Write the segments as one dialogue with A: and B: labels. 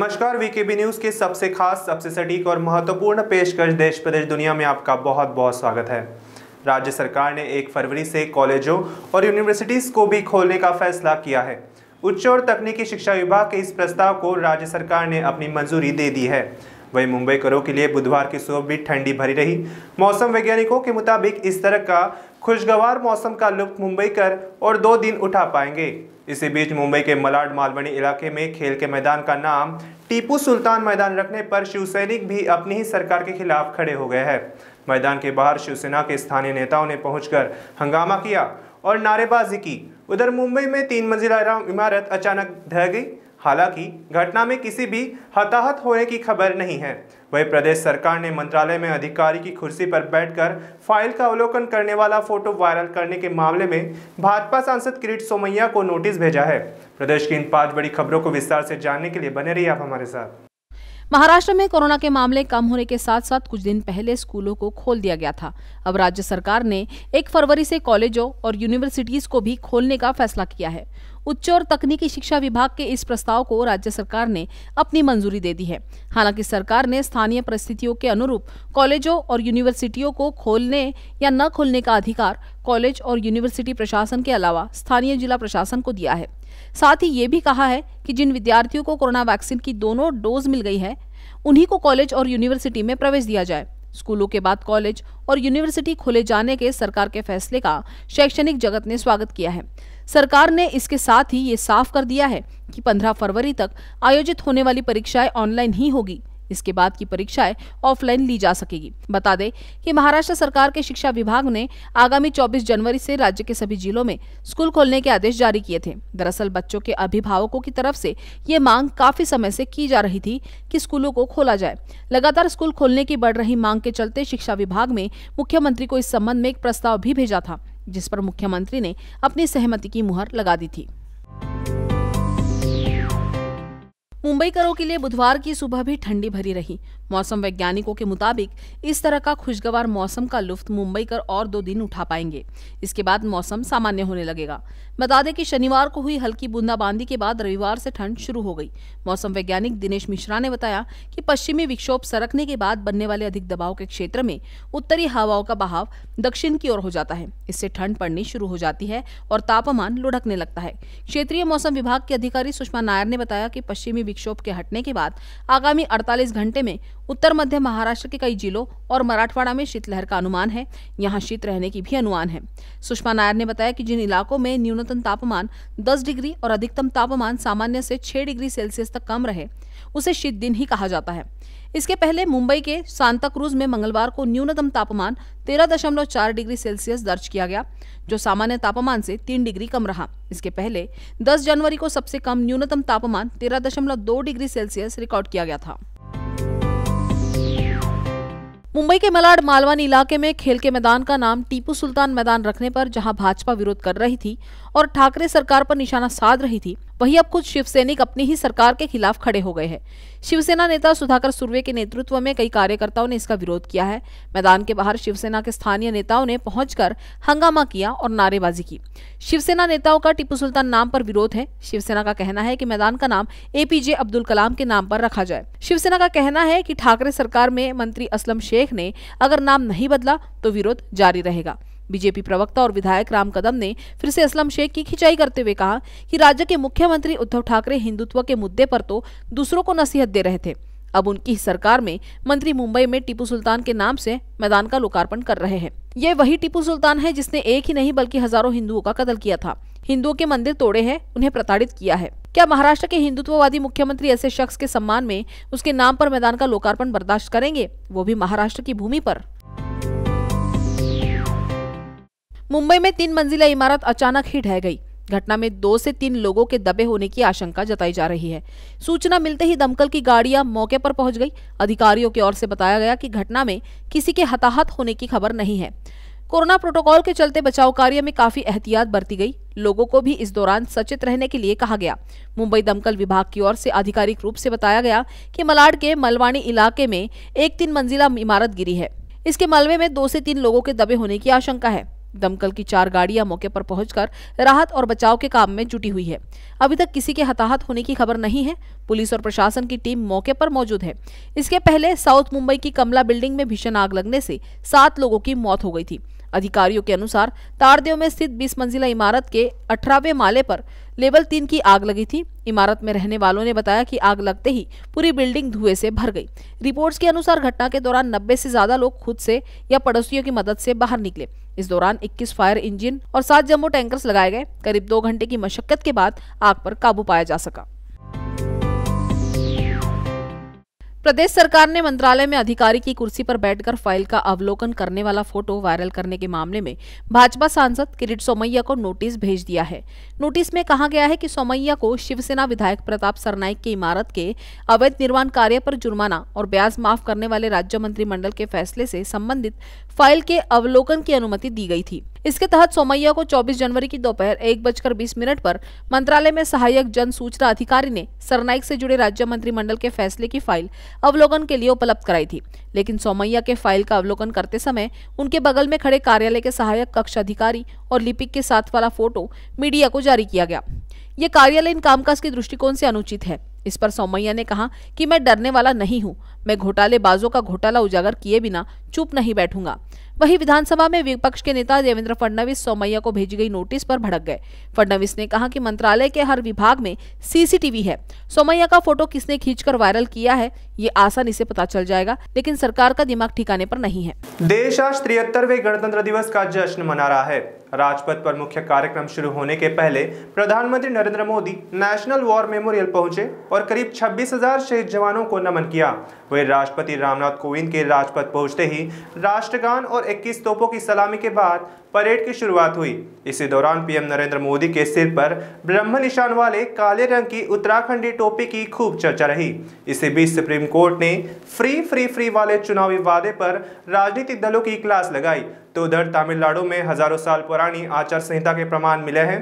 A: नमस्कार VKB news के सबसे खास सबसे सटीक और महत्वपूर्ण पेशकश देश प्रदेश दुनिया में आपका बहुत बहुत स्वागत है राज्य सरकार ने एक फरवरी से कॉलेजों और यूनिवर्सिटीज़ को भी खोलने का फैसला किया है उच्च और तकनीकी शिक्षा विभाग के इस प्रस्ताव को राज्य सरकार ने अपनी मंजूरी दे दी है वहीं मुंबई करो के लिए बुधवार की सुबह भी ठंडी भरी रही मौसम वैज्ञानिकों के मुताबिक इस तरह का खुशगवार मौसम का लुक मुंबई कर और दो दिन उठा पाएंगे इसी बीच मुंबई के मलाड मालवणी इलाके में खेल के मैदान का नाम टीपू सुल्तान मैदान रखने पर शिवसैनिक भी अपनी ही सरकार के खिलाफ खड़े हो गए हैं मैदान के बाहर शिवसेना के स्थानीय नेताओं ने पहुंचकर हंगामा किया और नारेबाजी की उधर मुंबई में तीन मंजिला इमारत अचानक ढह गई हालांकि घटना में किसी भी हताहत होने की खबर नहीं है वही प्रदेश सरकार ने मंत्रालय में अधिकारी की कुर्सी पर बैठकर फाइल का अवलोकन करने वाला फोटो वायरल करने के मामले में भाजपा सांसद किरीट सोमैया को नोटिस भेजा है प्रदेश की इन पांच बड़ी खबरों को विस्तार से जानने के लिए बने रहिए आप हमारे साथ
B: महाराष्ट्र में कोरोना के मामले कम होने के साथ साथ कुछ दिन पहले स्कूलों को खोल दिया गया था अब राज्य सरकार ने एक फरवरी से कॉलेजों और यूनिवर्सिटीज को भी खोलने का फैसला किया है उच्च और तकनीकी शिक्षा विभाग के इस प्रस्ताव को राज्य सरकार ने अपनी मंजूरी दे दी है हालांकि सरकार ने स्थानीय परिस्थितियों के अनुरूप कॉलेजों और यूनिवर्सिटियों को खोलने या न खोलने का अधिकार कॉलेज और यूनिवर्सिटी प्रशासन के अलावा स्थानीय जिला प्रशासन को दिया है साथ ही ये भी कहा है कि जिन विद्यार्थियों को कोरोना वैक्सीन की दोनों डोज मिल गई है उन्हीं को कॉलेज और यूनिवर्सिटी में प्रवेश दिया जाए स्कूलों के बाद कॉलेज और यूनिवर्सिटी खोले जाने के सरकार के फैसले का शैक्षणिक जगत ने स्वागत किया है सरकार ने इसके साथ ही ये साफ कर दिया है कि 15 फरवरी तक आयोजित होने वाली परीक्षाएं ऑनलाइन ही होगी इसके बाद की परीक्षाएं ऑफलाइन ली जा सकेगी बता दें कि महाराष्ट्र सरकार के शिक्षा विभाग ने आगामी 24 जनवरी से राज्य के सभी जिलों में स्कूल खोलने के आदेश जारी किए थे दरअसल बच्चों के अभिभावकों की तरफ से ये मांग काफी समय से की जा रही थी कि स्कूलों को खोला जाए लगातार स्कूल खोलने की बढ़ रही मांग के चलते शिक्षा विभाग में मुख्यमंत्री को इस संबंध में एक प्रस्ताव भी भेजा था जिस पर मुख्यमंत्री ने अपनी सहमति की मुहर लगा दी थी मुंबईकरों के लिए बुधवार की सुबह भी ठंडी भरी रही मौसम वैज्ञानिकों के मुताबिक इस तरह का खुशगवार मौसम का लुफ्त मुंबई कर और दो दिन उठा पाएंगे इसके बाद मौसम सामान्य होने लगेगा बता दें कि शनिवार को हुई हल्की बूंदाबांदी के बाद रविवार से ठंड शुरू हो गई मौसम वैज्ञानिक दिनेश मिश्रा ने बताया कि पश्चिमी विक्षोभ सरकने के बाद बनने वाले अधिक दबाव के क्षेत्र में उत्तरी हवाओं का बहाव दक्षिण की ओर हो जाता है इससे ठंड पड़नी शुरू हो जाती है और तापमान लुढ़कने लगता है क्षेत्रीय मौसम विभाग के अधिकारी सुषमा नायर ने बताया कि पश्चिमी विक्षोभ के हटने के बाद आगामी अड़तालीस घंटे में उत्तर मध्य महाराष्ट्र के कई जिलों और मराठवाड़ा में शीतलहर का अनुमान है यहाँ शीत रहने की भी अनुमान है सुषमा नायर ने बताया कि जिन इलाकों में न्यूनतम तापमान 10 डिग्री और अधिकतम तापमान सामान्य से 6 डिग्री सेल्सियस तक कम रहे उसे शीत दिन ही कहा जाता है इसके पहले मुंबई के सांताक्रूज में मंगलवार को न्यूनतम तापमान 13.4 डिग्री सेल्सियस दर्ज किया गया जो सामान्य तापमान से 3 डिग्री कम रहा इसके पहले 10 जनवरी को सबसे कम न्यूनतम तापमान 13.2 डिग्री सेल्सियस रिकॉर्ड किया गया था मुंबई के मलाड मालवानी इलाके में खेल के मैदान का नाम टीपू सुल्तान मैदान रखने पर जहां भाजपा विरोध कर रही थी और ठाकरे सरकार पर निशाना साध रही थी वहीं अब खुद शिव अपनी ही सरकार के खिलाफ खड़े हो गए हैं शिवसेना नेता सुधाकर सुर्वे के नेतृत्व में कई कार्यकर्ताओं ने इसका विरोध किया है मैदान के बाहर शिवसेना के स्थानीय नेताओं ने पहुंचकर हंगामा किया और नारेबाजी की शिवसेना नेताओं का टीपू सुल्तान नाम पर विरोध है शिवसेना का कहना है कि मैदान का नाम एपीजे अब्दुल कलाम के नाम पर रखा जाए शिवसेना का कहना है की ठाकरे सरकार में मंत्री असलम शेख ने अगर नाम नहीं बदला तो विरोध जारी रहेगा बीजेपी प्रवक्ता और विधायक राम कदम ने फिर से असलम शेख की खिंचाई करते हुए कहा कि राज्य के मुख्यमंत्री उद्धव ठाकरे हिंदुत्व के मुद्दे पर तो दूसरों को नसीहत दे रहे थे अब उनकी सरकार में मंत्री मुंबई में टीपू सुल्तान के नाम से मैदान का लोकार्पण कर रहे हैं ये वही टीपू सुल्तान है जिसने एक ही नहीं बल्कि हजारों हिंदुओं का कत्ल किया था हिंदुओं के मंदिर तोड़े हैं उन्हें प्रताड़ित किया है क्या महाराष्ट्र के हिंदुत्ववादी मुख्यमंत्री ऐसे शख्स के सम्मान में उसके नाम पर मैदान का लोकार्पण बर्दाश्त करेंगे वो भी महाराष्ट्र की भूमि पर मुंबई में तीन मंजिला इमारत अचानक ही ढह गई घटना में दो से तीन लोगों के दबे होने की आशंका जताई जा रही है सूचना मिलते ही दमकल की गाड़ियां मौके पर पहुंच गई अधिकारियों की ओर से बताया गया कि घटना में किसी के हताहत होने की खबर नहीं है कोरोना प्रोटोकॉल के चलते बचाव कार्य में काफी एहतियात बरती गई लोगों को भी इस दौरान सचेत रहने के लिए कहा गया मुंबई दमकल विभाग की ओर से आधिकारिक रूप से बताया गया कि मलाड के मलवाणी इलाके में एक तीन मंजिला इमारत गिरी है इसके मलबे में दो से तीन लोगों के दबे होने की आशंका है दमकल की चार गाड़ियां मौके पर पहुंचकर राहत और बचाव के काम में जुटी हुई है अभी तक किसी के हताहत होने की खबर नहीं है पुलिस और प्रशासन की टीम मौके पर मौजूद है इसके पहले साउथ मुंबई की कमला बिल्डिंग में भीषण आग लगने से सात लोगों की मौत हो गई थी अधिकारियों के अनुसार तारदेव में स्थित 20 मंजिला इमारत के 18वें माले पर लेवल तीन की आग लगी थी इमारत में रहने वालों ने बताया कि आग लगते ही पूरी बिल्डिंग धुएं से भर गई रिपोर्ट्स के अनुसार घटना के दौरान 90 से ज्यादा लोग खुद से या पड़ोसियों की मदद से बाहर निकले इस दौरान 21 फायर इंजन और सात जम्बो टैंकर्स लगाए गए करीब दो घंटे की मशक्कत के बाद आग पर काबू पाया जा सका प्रदेश सरकार ने मंत्रालय में अधिकारी की कुर्सी पर बैठकर फाइल का अवलोकन करने वाला फोटो वायरल करने के मामले में भाजपा सांसद किरीट सोमैया को नोटिस भेज दिया है नोटिस में कहा गया है कि सोमैया को शिवसेना विधायक प्रताप सरनाइक की इमारत के अवैध निर्माण कार्य पर जुर्माना और ब्याज माफ करने वाले राज्य मंत्रिमंडल के फैसले से संबंधित फाइल के अवलोकन की अनुमति दी गई थी इसके तहत सोमैया को 24 जनवरी की दोपहर एक बजकर बीस मिनट पर मंत्रालय में सहायक जन सूचना अधिकारी ने सरनाइक से जुड़े राज्य मंत्रिमंडल के फैसले की फाइल अवलोकन के लिए उपलब्ध कराई थी लेकिन सोमैया के फाइल का अवलोकन करते समय उनके बगल में खड़े कार्यालय के सहायक कक्ष अधिकारी और लिपिक के साथ वाला फोटो मीडिया को जारी किया गया ये कार्यालय इन कामकाज के दृष्टिकोण से अनुचित है इस पर सोमैया ने कहा कि मैं डरने वाला नहीं हूँ मैं घोटाले बाजों का घोटाला उजागर किए बिना चुप नहीं बैठूंगा वहीं विधानसभा में विपक्ष के नेता देवेंद्र फडणवीस सोमैया को भेजी गई नोटिस पर भड़क गए फडणवीस ने कहा कि मंत्रालय के हर विभाग में सीसीटीवी है सोमैया का फोटो किसने खींचकर वायरल किया है ये आसानी से पता चल जाएगा लेकिन सरकार का दिमाग ठिकाने पर नहीं है
A: देश आज तिहत्तरवे गणतंत्र दिवस का जश्न मना रहा है राजपथ पर मुख्य कार्यक्रम शुरू होने के पहले प्रधानमंत्री Narendra Modi national war memorial पहुंचे और करीब 26,000 शहीद जवानों को नमन किया वे राष्ट्रपति रामनाथ कोविंद के राजपथ पहुंचते ही राष्ट्रगान और 21 तोपों की सलामी के बाद परेड की शुरुआत हुई इसी दौरान पीएम नरेंद्र मोदी के सिर पर ब्रह्म निशान वाले काले रंग की उत्तराखंडी टोपी की खूब चर्चा रही इसी बीच सुप्रीम कोर्ट ने फ्री फ्री फ्री वाले चुनावी वादे पर राजनीतिक दलों की क्लास लगाई तो उधर तमिलनाडु में हजारों साल पुरानी आचार संहिता के प्रमाण मिले हैं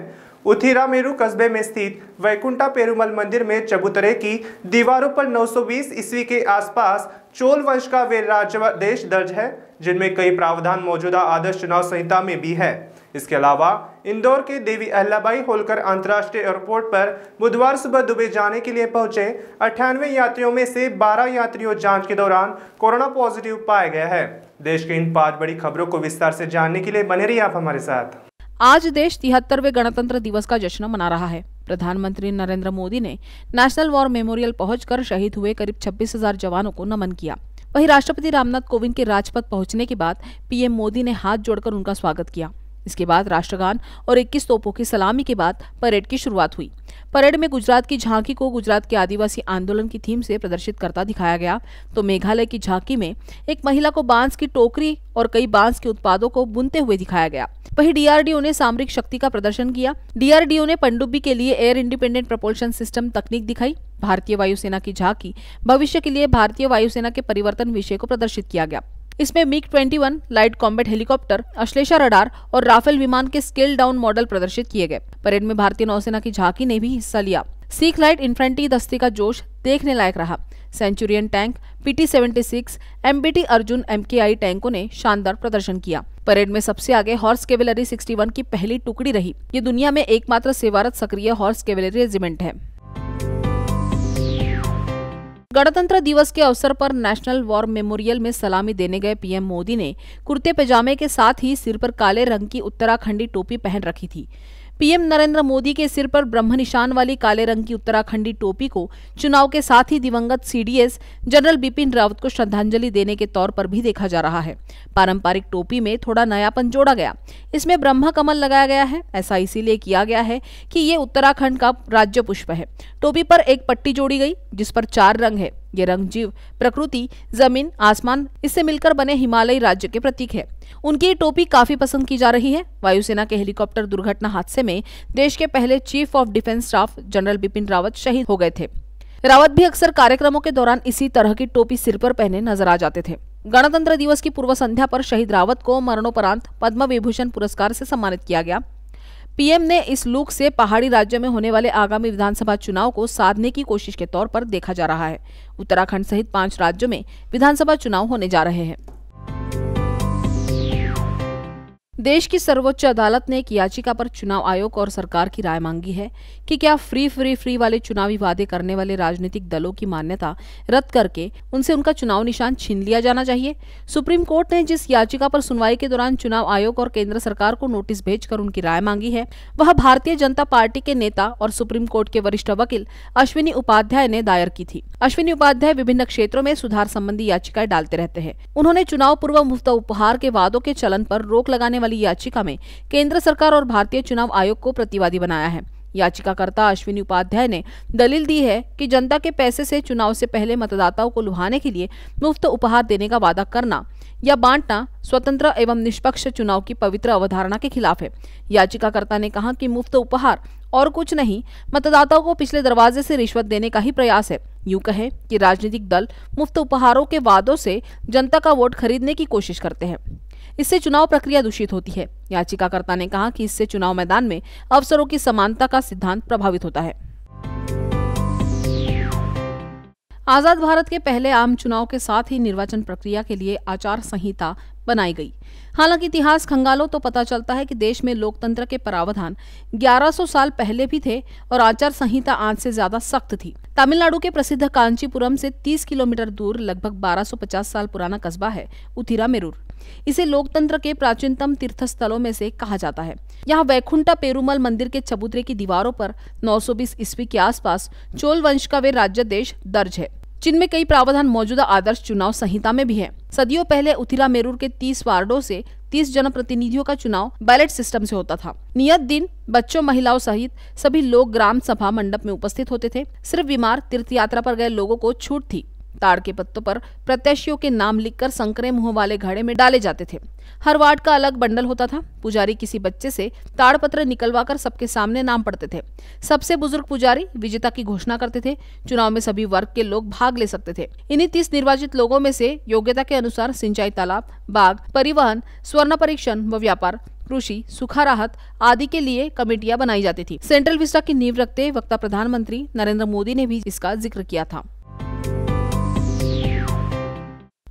A: मेरू कस्बे में स्थित वैकुंठा पेरुमल मंदिर में चबूतरे की दीवारों पर 920 ईस्वी के आसपास चोल वंश का वे राज्यदेश दर्ज है जिनमें कई प्रावधान मौजूदा आदर्श चुनाव संहिता में भी है इसके अलावा इंदौर के देवी अहल्लाबाई होलकर अंतर्राष्ट्रीय एयरपोर्ट पर बुधवार सुबह दुबई जाने के लिए पहुंचे अठानवे यात्रियों में से 12 यात्रियों जांच के दौरान कोरोना पॉजिटिव पाया गया है देश के इन पांच बड़ी खबरों को विस्तार से जानने के लिए बने रहिए आप हमारे साथ
B: आज देश तिहत्तरवे गणतंत्र दिवस का जश्न मना रहा है प्रधानमंत्री नरेंद्र मोदी ने नेशनल वॉर मेमोरियल पहुंचकर शहीद हुए करीब 26,000 जवानों को नमन किया वहीं राष्ट्रपति रामनाथ कोविंद के राजपथ पहुंचने के बाद पीएम मोदी ने हाथ जोड़कर उनका स्वागत किया इसके बाद राष्ट्रगान और इक्कीस तोपों की सलामी के बाद परेड की शुरुआत हुई परेड में गुजरात की झांकी को गुजरात के आदिवासी आंदोलन की थीम से प्रदर्शित करता दिखाया गया तो मेघालय की झांकी में एक महिला को बांस की टोकरी और कई बांस के उत्पादों को बुनते हुए दिखाया गया वही डीआरडीओ ने सामरिक शक्ति का प्रदर्शन किया डीआरडीओ ने पंडुब्बी के लिए एयर इंडिपेंडेंट प्रपोल्शन सिस्टम तकनीक दिखाई भारतीय वायुसेना की झांकी भविष्य के लिए भारतीय वायुसेना के परिवर्तन विषय को प्रदर्शित किया गया इसमें MiG 21 light combat helicopter Ashlesha radar और राफेल विमान के स्केल डाउन मॉडल प्रदर्शित किए गए परेड में भारतीय नौसेना की झांकी ने भी हिस्सा लिया सीख लाइट इन्फेंट्री दस्ते का जोश देखने लायक रहा Centurion tank PT 76 MBT Arjun MKI टैंकों ने शानदार प्रदर्शन किया परेड में सबसे आगे हॉर्स सिक्सटी 61 की पहली टुकड़ी रही ये दुनिया में एकमात्र सेवारत सक्रिय हॉर्स केवेलरी रेजिमेंट है गणतंत्र दिवस के अवसर पर नेशनल वॉर मेमोरियल में सलामी देने गए पीएम मोदी ने कुर्ते पैजामे के साथ ही सिर पर काले रंग की उत्तराखंडी टोपी पहन रखी थी पीएम नरेंद्र मोदी के सिर पर ब्रह्म निशान वाली काले रंग की उत्तराखंडी टोपी को चुनाव के साथ ही दिवंगत सीडीएस जनरल बिपिन रावत को श्रद्धांजलि देने के तौर पर भी देखा जा रहा है पारंपरिक टोपी में थोड़ा नयापन जोड़ा गया इसमें ब्रह्मा कमल लगाया गया है ऐसा इसीलिए किया गया है कि ये उत्तराखंड का राज्य पुष्प है टोपी पर एक पट्टी जोड़ी गई जिस पर चार रंग है ये रंग जीव प्रकृति जमीन आसमान इससे मिलकर बने हिमालयी राज्य के प्रतीक है उनकी टोपी काफी पसंद की जा रही है वायुसेना के हेलीकॉप्टर दुर्घटना हादसे में देश के पहले chief of defence staff general Bipin Rawat शहीद हो गए थे रावत भी अक्सर कार्यक्रमों के दौरान इसी तरह की टोपी सिर पर पहने नजर आ जाते थे गणतंत्र दिवस की पूर्व संध्या पर शहीद रावत को मरणोपरांत पद्म विभूषण पुरस्कार से सम्मानित किया गया पीएम ने इस लुक से पहाड़ी राज्यों में होने वाले आगामी विधानसभा चुनाव को साधने की कोशिश के तौर पर देखा जा रहा है उत्तराखंड सहित पांच राज्यों में विधानसभा चुनाव होने जा रहे हैं देश की सर्वोच्च अदालत ने एक याचिका पर चुनाव आयोग और सरकार की राय मांगी है कि क्या फ्री फ्री फ्री वाले चुनावी वादे करने वाले राजनीतिक दलों की मान्यता रद्द करके उनसे उनका चुनाव निशान छीन लिया जाना चाहिए सुप्रीम कोर्ट ने जिस याचिका पर सुनवाई के दौरान चुनाव आयोग और केंद्र सरकार को नोटिस भेजकर उनकी राय मांगी है वह भारतीय जनता पार्टी के नेता और सुप्रीम कोर्ट के वरिष्ठ वकील अश्विनी उपाध्याय ने दायर की थी अश्विनी उपाध्याय विभिन्न क्षेत्रों में सुधार संबंधी याचिकाएं डालते रहते हैं उन्होंने चुनाव पूर्व मुफ्त उपहार के वादों के चलन आरोप रोक लगाने वाली याचिका में केंद्र सरकार और भारतीय चुनाव आयोग को प्रतिवादी बनाया है याचिकाकर्ता अश्विनी उपाध्याय ने दलील दी है कि जनता के पैसे से चुनाव से पहले मतदाताओं को लुभाने के लिए मुफ्त उपहार देने का वादा करना या बांटना स्वतंत्र एवं निष्पक्ष चुनाव की पवित्र अवधारणा के खिलाफ है याचिकाकर्ता ने कहा कि मुफ्त उपहार और कुछ नहीं मतदाताओं को पिछले दरवाजे से रिश्वत देने का ही प्रयास है यूं कहें कि राजनीतिक दल मुफ्त उपहारों के वादों से जनता का वोट खरीदने की कोशिश करते हैं इससे चुनाव प्रक्रिया दूषित होती है याचिकाकर्ता ने कहा कि इससे चुनाव मैदान में अवसरों की समानता का सिद्धांत प्रभावित होता है आजाद भारत के पहले आम चुनाव के साथ ही निर्वाचन प्रक्रिया के लिए आचार संहिता बनाई गई हालांकि इतिहास खंगालो तो पता चलता है कि देश में लोकतंत्र के प्रावधान 1100 साल पहले भी थे और आचार संहिता आज से ज्यादा सख्त थी तमिलनाडु के प्रसिद्ध कांचीपुरम से 30 किलोमीटर दूर लगभग 1250 साल पुराना कस्बा है उथिरा मेरूर इसे लोकतंत्र के प्राचीनतम तीर्थस्थलों में से कहा जाता है यहाँ वैकुंठा पेरूमल मंदिर के चबूतरे की दीवारों पर 920 ईस्वी के आसपास चोल वंश का वे राज्य देश दर्ज है जिनमें कई प्रावधान मौजूदा आदर्श चुनाव संहिता में भी है सदियों पहले उथिला मेरूर के 30 वार्डों से 30 जनप्रतिनिधियों का चुनाव बैलेट सिस्टम से होता था नियत दिन बच्चों महिलाओं सहित सभी लोग ग्राम सभा मंडप में उपस्थित होते थे सिर्फ बीमार तीर्थ यात्रा पर गए लोगों को छूट थी ताड़ के पत्तों पर प्रत्याशियों के नाम लिखकर संकरे मुंह वाले घड़े में डाले जाते थे हर वार्ड का अलग बंडल होता था पुजारी किसी बच्चे से ताड़पत्र निकलवाकर सबके सामने नाम पढ़ते थे सबसे बुजुर्ग पुजारी विजेता की घोषणा करते थे चुनाव में सभी वर्ग के लोग भाग ले सकते थे इन्हीं तीस निर्वाचित लोगों में से योग्यता के अनुसार सिंचाई तालाब बाघ परिवहन स्वर्ण परीक्षण व व्यापार कृषि सुखा राहत आदि के लिए कमेटियां बनाई जाती थी सेंट्रल विस्टा की नींव रखते वक्ता प्रधानमंत्री नरेंद्र मोदी ने भी इसका जिक्र किया था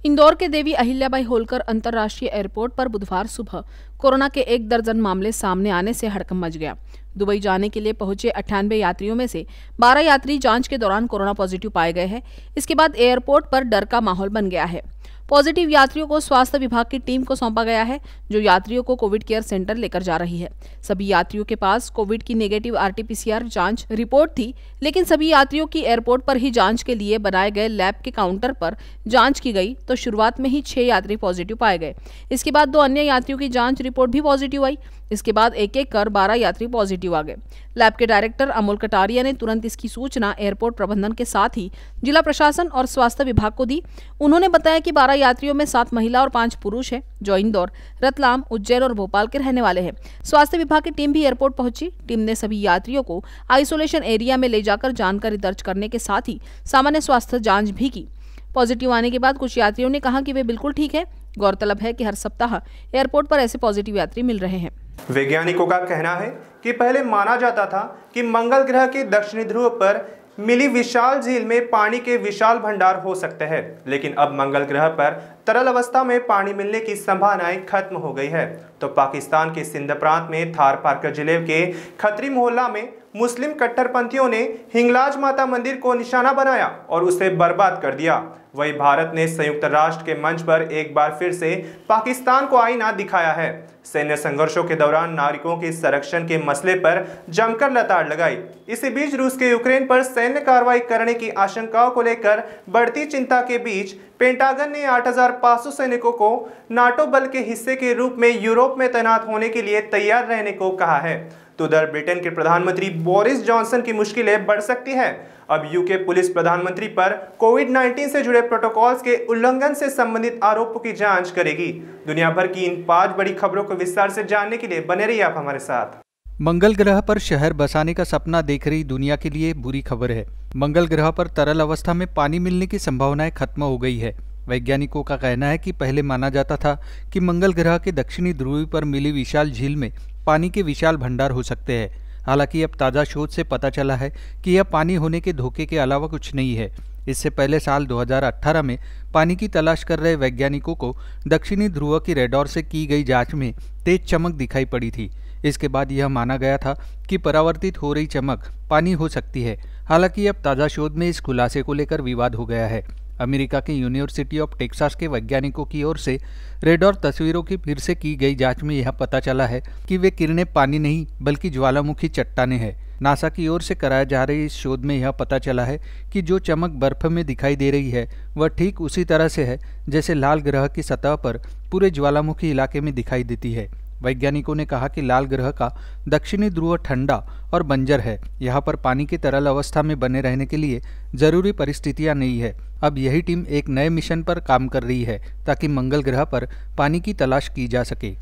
B: इंदौर के देवी अहिल्याबाई होलकर अंतर्राष्ट्रीय एयरपोर्ट पर बुधवार सुबह कोरोना के एक दर्जन मामले सामने आने से हड़कम मच गया दुबई जाने के लिए पहुंचे अट्ठानबे यात्रियों में से 12 यात्री जांच के दौरान कोरोना पॉजिटिव पाए गए हैं इसके बाद एयरपोर्ट पर डर का माहौल बन गया है पॉजिटिव यात्रियों को स्वास्थ्य विभाग की टीम को सौंपा गया है जो यात्रियों को कोविड केयर सेंटर लेकर जा रही है सभी यात्रियों के पास कोविड की नेगेटिव आरटीपीसीआर जांच रिपोर्ट थी लेकिन सभी यात्रियों की एयरपोर्ट पर ही जांच के लिए बनाए गए लैब के काउंटर पर जांच की गई तो शुरुआत में ही छह यात्री पॉजिटिव पाए गए इसके बाद दो अन्य यात्रियों की जांच रिपोर्ट भी पॉजिटिव आई इसके बाद एक एक कर बारह यात्री पॉजिटिव आ गए लैब के डायरेक्टर अमोल कटारिया ने तुरंत इसकी सूचना एयरपोर्ट प्रबंधन के साथ ही जिला प्रशासन और स्वास्थ्य विभाग को दी उन्होंने बताया कि बारह यात्रियों में सात महिला और पांच पुरुष हैं जो इंदौर रतलाम उज्जैन और भोपाल के रहने वाले हैं स्वास्थ्य विभाग की टीम भी एयरपोर्ट पहुंची टीम ने सभी यात्रियों को आइसोलेशन एरिया में ले जाकर जानकारी दर्ज करने के साथ ही सामान्य स्वास्थ्य जाँच भी की पॉजिटिव आने के बाद कुछ यात्रियों ने कहा कि वे बिल्कुल ठीक है गौरतलब है कि हर सप्ताह एयरपोर्ट पर ऐसे पॉजिटिव यात्री मिल रहे हैं
A: वैज्ञानिकों का कहना है कि पहले माना जाता था कि मंगल ग्रह के दक्षिणी ध्रुव पर मिली विशाल झील में पानी के विशाल भंडार हो सकते हैं लेकिन अब मंगल ग्रह पर तरल अवस्था में पानी मिलने की संभावनाएं खत्म हो गई है तो पाकिस्तान के सिंध प्रांत में थार पार्कर जिले के खतरी मोहल्ला में मुस्लिम कट्टरपंथियों ने हिंगलाज माता मंदिर को निशाना बनाया और उसे बर्बाद कर दिया वहीं भारत ने संयुक्त राष्ट्र के मंच पर एक बार फिर से पाकिस्तान को आईना दिखाया है सैन्य संघर्षों के दौरान नागरिकों के संरक्षण के मसले पर जमकर लताड़ लगाई इसी बीच रूस के यूक्रेन पर सैन्य कार्रवाई करने की आशंकाओं को लेकर बढ़ती चिंता के बीच पेंटागन ने 8,500 सैनिकों को नाटो बल के हिस्से के रूप में यूरोप में तैनात होने के लिए तैयार रहने को कहा है तो उधर ब्रिटेन के प्रधानमंत्री बोरिस जॉनसन की मुश्किलें बढ़ सकती हैं अब यूके पुलिस प्रधानमंत्री पर कोविड 19 से जुड़े प्रोटोकॉल्स के उल्लंघन से संबंधित आरोपों की जांच करेगी दुनिया भर की इन पांच बड़ी खबरों को विस्तार से जानने के लिए बने रहिए आप हमारे साथ
C: मंगल ग्रह पर शहर बसाने का सपना देख रही दुनिया के लिए बुरी खबर है मंगल ग्रह पर तरल अवस्था में पानी मिलने की संभावनाएं खत्म हो गई है वैज्ञानिकों का कहना है कि पहले माना जाता था कि मंगल ग्रह के दक्षिणी ध्रुव पर मिली विशाल झील में पानी के विशाल भंडार हो सकते हैं हालांकि अब ताज़ा शोध से पता चला है कि यह पानी होने के धोखे के अलावा कुछ नहीं है इससे पहले साल 2018 में पानी की तलाश कर रहे वैज्ञानिकों को दक्षिणी ध्रुव की रेडोर से की गई जांच में तेज चमक दिखाई पड़ी थी इसके बाद यह माना गया था कि परावर्तित हो रही चमक पानी हो सकती है हालांकि अब ताज़ा शोध में इस खुलासे को लेकर विवाद हो गया है अमेरिका के यूनिवर्सिटी ऑफ टेक्सास के वैज्ञानिकों की ओर से रेडॉर तस्वीरों की फिर से की गई जांच में यह पता चला है कि वे किरणें पानी नहीं बल्कि ज्वालामुखी चट्टाने हैं नासा की ओर से कराए जा रहे इस शोध में यह पता चला है कि जो चमक बर्फ में दिखाई दे रही है वह ठीक उसी तरह से है जैसे लाल ग्रह की सतह पर पूरे ज्वालामुखी इलाके में दिखाई देती है वैज्ञानिकों ने कहा कि लाल ग्रह का दक्षिणी ध्रुव ठंडा और बंजर है यहाँ पर पानी की तरल अवस्था में बने रहने के लिए जरूरी परिस्थितियाँ नहीं है अब यही टीम एक नए मिशन पर काम कर रही है ताकि मंगल ग्रह पर पानी की तलाश की जा सके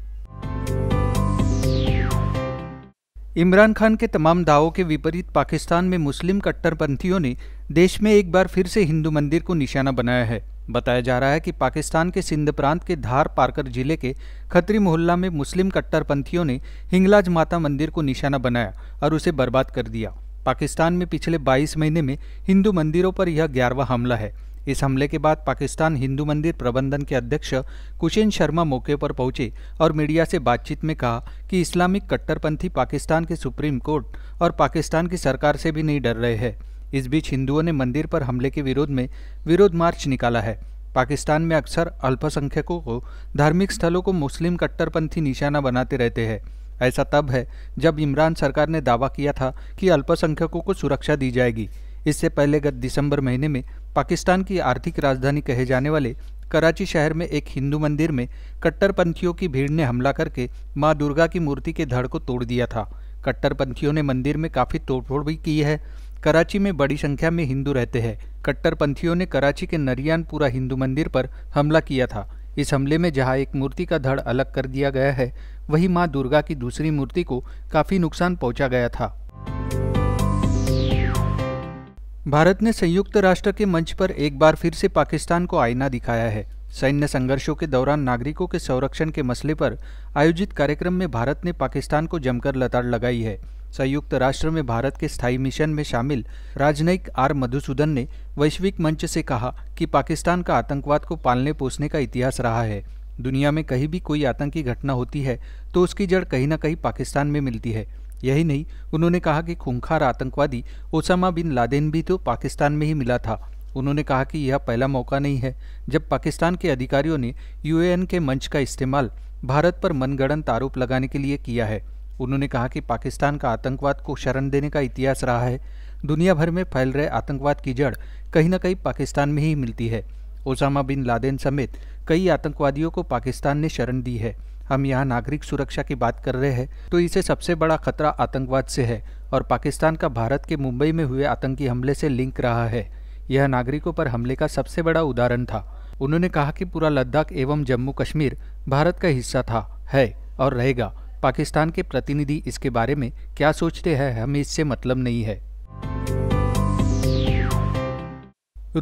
C: इमरान खान के तमाम दावों के विपरीत पाकिस्तान में मुस्लिम कट्टरपंथियों ने देश में एक बार फिर से हिंदू मंदिर को निशाना बनाया है बताया जा रहा है कि पाकिस्तान के सिंध प्रांत के धार पारकर जिले के खतरी मोहल्ला में मुस्लिम कट्टरपंथियों ने हिंगलाज माता मंदिर को निशाना बनाया और उसे बर्बाद कर दिया पाकिस्तान में पिछले 22 महीने में हिंदू मंदिरों पर यह ग्यारहवा हमला है इस हमले के बाद पाकिस्तान हिंदू मंदिर प्रबंधन के अध्यक्ष कुशेन शर्मा मौके पर पहुंचे और मीडिया से बातचीत में कहा कि इस्लामिक कट्टरपंथी पाकिस्तान के सुप्रीम कोर्ट और पाकिस्तान की सरकार से भी नहीं डर रहे हैं इस बीच हिंदुओं ने मंदिर पर हमले के विरोध में विरोध मार्च निकाला है पाकिस्तान में अक्सर अल्पसंख्यकों को धार्मिक स्थलों को मुस्लिम कट्टरपंथी निशाना बनाते रहते हैं ऐसा तब है जब इमरान सरकार ने दावा किया था कि अल्पसंख्यकों को सुरक्षा दी जाएगी इससे पहले गत दिसंबर महीने में पाकिस्तान की आर्थिक राजधानी कहे जाने वाले कराची शहर में एक हिंदू मंदिर में कट्टरपंथियों की भीड़ ने हमला करके माँ दुर्गा की मूर्ति के धड़ को तोड़ दिया था कट्टरपंथियों ने मंदिर में काफ़ी तोड़फोड़ भी की है कराची में बड़ी संख्या में हिंदू रहते हैं कट्टरपंथियों ने कराची के नरियानपुरा हिंदू मंदिर पर हमला किया था इस हमले में जहां एक मूर्ति का धड़ अलग कर दिया गया है वहीं मां दुर्गा की दूसरी मूर्ति को काफी नुकसान पहुंचा गया था भारत ने संयुक्त राष्ट्र के मंच पर एक बार फिर से पाकिस्तान को आईना दिखाया है सैन्य संघर्षों के दौरान नागरिकों के संरक्षण के मसले पर आयोजित कार्यक्रम में भारत ने पाकिस्तान को जमकर लताड़ लगाई है संयुक्त राष्ट्र में भारत के स्थायी मिशन में शामिल राजनयिक आर मधुसूदन ने वैश्विक मंच से कहा कि पाकिस्तान का आतंकवाद को पालने पोसने का इतिहास रहा है दुनिया में कहीं भी कोई आतंकी घटना होती है तो उसकी जड़ कहीं ना कहीं पाकिस्तान में मिलती है यही नहीं उन्होंने कहा कि खूंखार आतंकवादी ओसामा बिन लादेन भी तो पाकिस्तान में ही मिला था उन्होंने कहा कि यह पहला मौका नहीं है जब पाकिस्तान के अधिकारियों ने यूएन के मंच का इस्तेमाल भारत पर मनगढ़ंत आरोप लगाने के लिए किया है उन्होंने कहा कि पाकिस्तान का आतंकवाद को शरण देने का इतिहास रहा है दुनिया भर में फैल रहे आतंकवाद की जड़ कहीं ना कहीं पाकिस्तान में ही मिलती है ओसामा बिन लादेन समेत कई आतंकवादियों को पाकिस्तान ने शरण दी है हम यहाँ नागरिक सुरक्षा की बात कर रहे हैं तो इसे सबसे बड़ा खतरा आतंकवाद से है और पाकिस्तान का भारत के मुंबई में हुए आतंकी हमले से लिंक रहा है यह नागरिकों पर हमले का सबसे बड़ा उदाहरण था उन्होंने कहा कि पूरा लद्दाख एवं जम्मू कश्मीर भारत का हिस्सा था है और रहेगा पाकिस्तान के प्रतिनिधि इसके बारे में क्या सोचते हैं हमें इससे मतलब नहीं है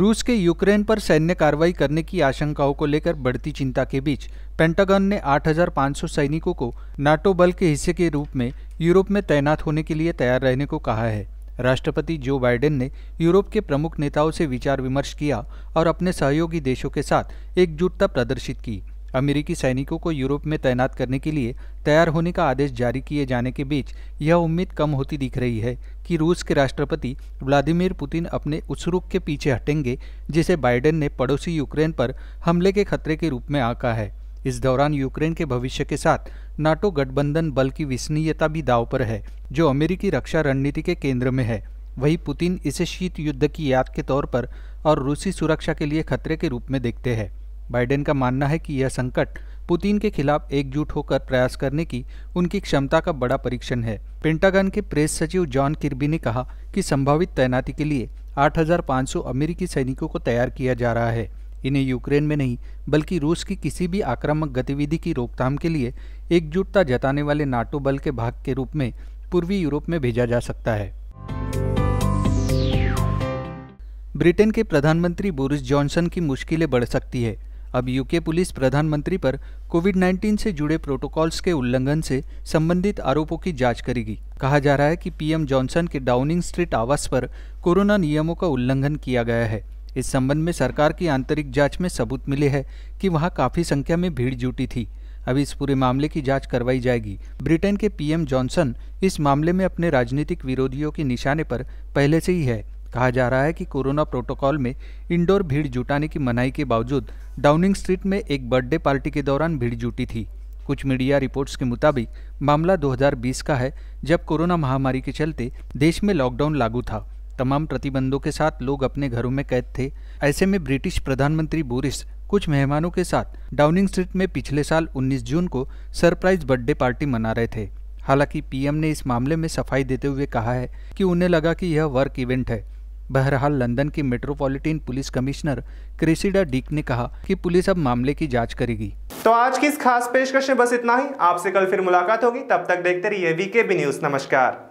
C: रूस के यूक्रेन पर सैन्य कार्रवाई करने की आशंकाओं को लेकर बढ़ती चिंता के बीच पेंटागन ने 8,500 सैनिकों को नाटो बल के हिस्से के रूप में यूरोप में तैनात होने के लिए तैयार रहने को कहा है राष्ट्रपति जो बाइडेन ने यूरोप के प्रमुख नेताओं से विचार विमर्श किया और अपने सहयोगी देशों के साथ एकजुटता प्रदर्शित की अमेरिकी सैनिकों को यूरोप में तैनात करने के लिए तैयार होने का आदेश जारी किए जाने के बीच यह उम्मीद कम होती दिख रही है कि रूस के राष्ट्रपति व्लादिमीर पुतिन अपने उस रुख के पीछे हटेंगे जिसे बाइडेन ने पड़ोसी यूक्रेन पर हमले के खतरे के रूप में आंका है इस दौरान यूक्रेन के भविष्य के साथ नाटो गठबंधन बल की विश्वनीयता भी दाव पर है जो अमेरिकी रक्षा रणनीति के केंद्र में है वही पुतिन इसे शीत युद्ध की याद के तौर पर और रूसी सुरक्षा के लिए खतरे के रूप में देखते हैं बाइडेन का मानना है कि यह संकट पुतिन के खिलाफ एकजुट होकर प्रयास करने की उनकी क्षमता का बड़ा परीक्षण है पेंटागन के प्रेस सचिव जॉन किर्बी ने कहा कि संभावित तैनाती के लिए 8,500 अमेरिकी सैनिकों को तैयार किया जा रहा है इन्हें यूक्रेन में नहीं बल्कि रूस की किसी भी आक्रामक गतिविधि की रोकथाम के लिए एकजुटता जताने वाले नाटो बल के भाग के रूप में पूर्वी यूरोप में भेजा जा सकता है ब्रिटेन के प्रधानमंत्री बोरिस जॉनसन की मुश्किलें बढ़ सकती है अब यूके पुलिस प्रधानमंत्री पर कोविड 19 से जुड़े प्रोटोकॉल्स के उल्लंघन से संबंधित आरोपों की जांच करेगी कहा जा रहा है कि पीएम जॉनसन के डाउनिंग स्ट्रीट आवास पर कोरोना नियमों का उल्लंघन किया गया है इस संबंध में सरकार की आंतरिक जांच में सबूत मिले हैं कि वहां काफी संख्या में भीड़ जुटी थी अब इस पूरे मामले की जांच करवाई जाएगी ब्रिटेन के पीएम जॉनसन इस मामले में अपने राजनीतिक विरोधियों के निशाने पर पहले से ही है कहा जा रहा है कि कोरोना प्रोटोकॉल में इंडोर भीड़ जुटाने की मनाही के बावजूद डाउनिंग स्ट्रीट में एक बर्थडे पार्टी के दौरान भीड़ जुटी थी कुछ मीडिया रिपोर्ट्स के मुताबिक मामला 2020 का है जब कोरोना महामारी के चलते देश में लॉकडाउन लागू था तमाम प्रतिबंधों के साथ लोग अपने घरों में कैद थे ऐसे में ब्रिटिश प्रधानमंत्री बोरिस कुछ मेहमानों के साथ डाउनिंग स्ट्रीट में पिछले साल 19 जून को सरप्राइज बर्थडे पार्टी मना रहे थे हालांकि पीएम ने इस मामले में सफाई देते हुए कहा है कि उन्हें लगा कि यह वर्क इवेंट है बहरहाल लंदन की metropolitan police commissioner Cressida Dick ने कहा कि पुलिस अब मामले की जांच करेगी
A: तो आज की इस खास पेशकश में बस इतना ही आपसे कल फिर मुलाकात होगी तब तक देखते रहिए वीके बी न्यूज नमस्कार